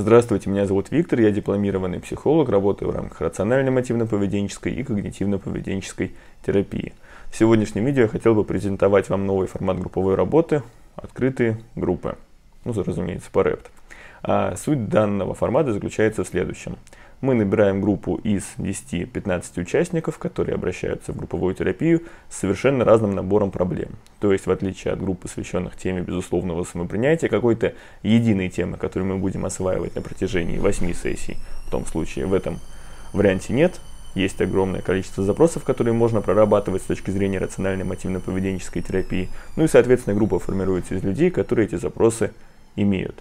Здравствуйте, меня зовут Виктор, я дипломированный психолог, работаю в рамках рационально-мотивно-поведенческой и когнитивно-поведенческой терапии. В сегодняшнем видео я хотел бы презентовать вам новый формат групповой работы – открытые группы. Ну, разумеется, по РЭПТ. А суть данного формата заключается в следующем. Мы набираем группу из 10-15 участников, которые обращаются в групповую терапию с совершенно разным набором проблем. То есть, в отличие от групп, посвященных теме безусловного самопринятия, какой-то единой темы, которую мы будем осваивать на протяжении 8 сессий, в том случае в этом варианте нет, есть огромное количество запросов, которые можно прорабатывать с точки зрения рациональной мотивно-поведенческой терапии. Ну и, соответственно, группа формируется из людей, которые эти запросы имеют.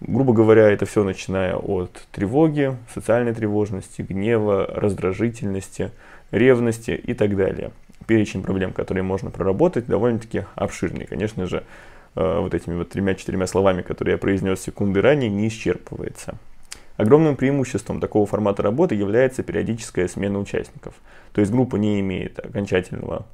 Грубо говоря, это все начиная от тревоги, социальной тревожности, гнева, раздражительности, ревности и так далее. Перечень проблем, которые можно проработать, довольно-таки обширный. Конечно же, э, вот этими вот тремя-четырьмя словами, которые я произнес секунды ранее, не исчерпывается. Огромным преимуществом такого формата работы является периодическая смена участников. То есть группа не имеет окончательного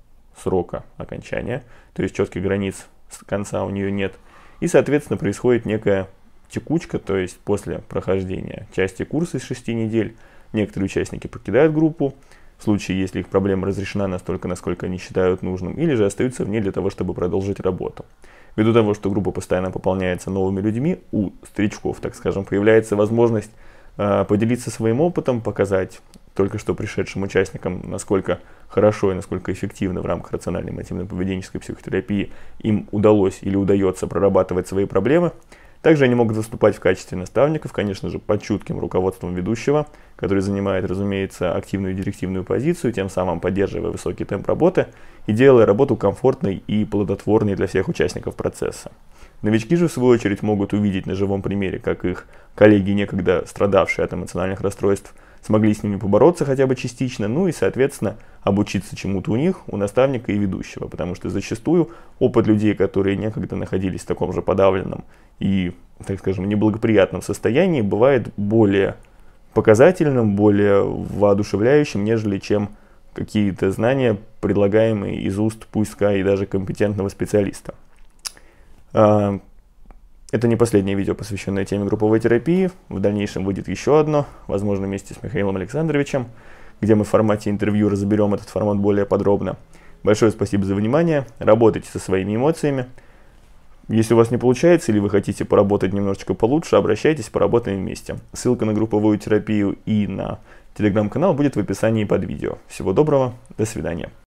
срока окончания, то есть четких границ с конца у нее нет. И, соответственно, происходит некая текучка, то есть после прохождения части курса из 6 недель, некоторые участники покидают группу, в случае, если их проблема разрешена настолько, насколько они считают нужным, или же остаются в ней для того, чтобы продолжить работу. Ввиду того, что группа постоянно пополняется новыми людьми, у старичков, так скажем, появляется возможность э, поделиться своим опытом, показать только что пришедшим участникам, насколько хорошо и насколько эффективно в рамках рациональной мотивно-поведенческой психотерапии им удалось или удается прорабатывать свои проблемы – также они могут выступать в качестве наставников, конечно же, под чутким руководством ведущего, который занимает, разумеется, активную директивную позицию, тем самым поддерживая высокий темп работы и делая работу комфортной и плодотворной для всех участников процесса. Новички же, в свою очередь, могут увидеть на живом примере, как их коллеги, некогда страдавшие от эмоциональных расстройств, смогли с ними побороться хотя бы частично, ну и, соответственно, обучиться чему-то у них, у наставника и ведущего, потому что зачастую опыт людей, которые некогда находились в таком же подавленном и, так скажем, неблагоприятном состоянии, бывает более показательным, более воодушевляющим, нежели чем какие-то знания, предлагаемые из уст, пускай и даже компетентного специалиста. А, это не последнее видео, посвященное теме групповой терапии. В дальнейшем выйдет еще одно, возможно, вместе с Михаилом Александровичем, где мы в формате интервью разберем этот формат более подробно. Большое спасибо за внимание. Работайте со своими эмоциями. Если у вас не получается или вы хотите поработать немножечко получше, обращайтесь, поработаем вместе. Ссылка на групповую терапию и на телеграм-канал будет в описании под видео. Всего доброго, до свидания.